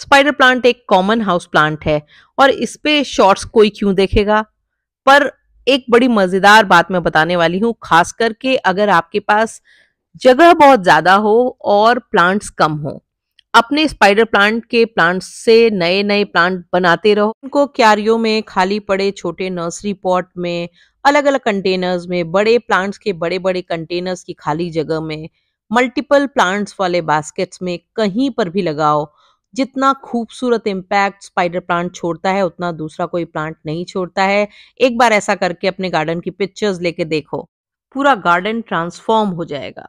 spider plant एक common house plant है और इस पे शॉर्ट्स कोई क्यों देखेगा पर एक बड़ी मजेदार बात मैं बताने वाली हूँ खास करके अगर आपके पास जगह बहुत ज्यादा हो और प्लांट्स कम हो अपने स्पाइडर प्लांट के प्लांट्स से नए नए प्लांट बनाते रहो उनको क्यारियों में खाली पड़े छोटे नर्सरी पॉट में अलग अलग कंटेनर्स में बड़े प्लांट्स के बड़े बड़े कंटेनर्स की खाली जगह में मल्टीपल प्लांट्स वाले बास्केट्स में कहीं पर भी लगाओ जितना खूबसूरत इम्पैक्ट स्पाइडर प्लांट छोड़ता है उतना दूसरा कोई प्लांट नहीं छोड़ता है एक बार ऐसा करके अपने गार्डन की पिक्चर्स लेके देखो पूरा गार्डन ट्रांसफॉर्म हो जाएगा